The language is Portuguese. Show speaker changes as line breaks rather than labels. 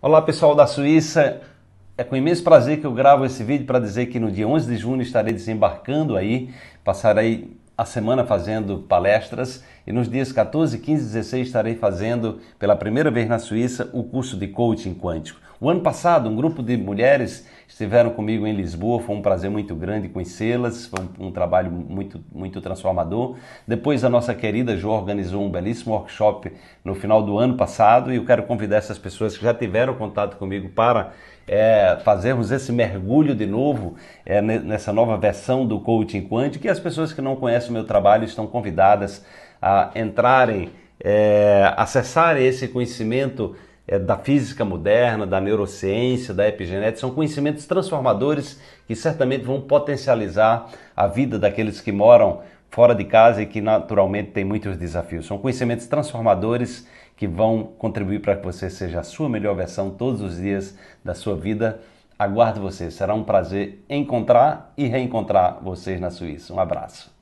Olá pessoal da Suíça, é com imenso prazer que eu gravo esse vídeo para dizer que no dia 11 de junho estarei desembarcando aí, passarei a semana fazendo palestras e nos dias 14, 15 e 16 estarei fazendo pela primeira vez na Suíça o curso de coaching quântico. O ano passado, um grupo de mulheres estiveram comigo em Lisboa, foi um prazer muito grande conhecê-las, foi um, um, trabalho muito, muito transformador. Depois a nossa querida Jo organizou um belíssimo workshop no final do ano passado e eu quero convidar essas pessoas que já tiveram contato comigo para é, fazermos esse mergulho de novo é, nessa nova versão do coaching quântico e as pessoas que não conhecem o meu trabalho estão convidadas a entrarem, é, acessarem esse conhecimento é, da física moderna, da neurociência, da epigenética, são conhecimentos transformadores que certamente vão potencializar a vida daqueles que moram fora de casa e que naturalmente têm muitos desafios. São conhecimentos transformadores que vão contribuir para que você seja a sua melhor versão todos os dias da sua vida. Aguardo vocês, será um prazer encontrar e reencontrar vocês na Suíça. Um abraço.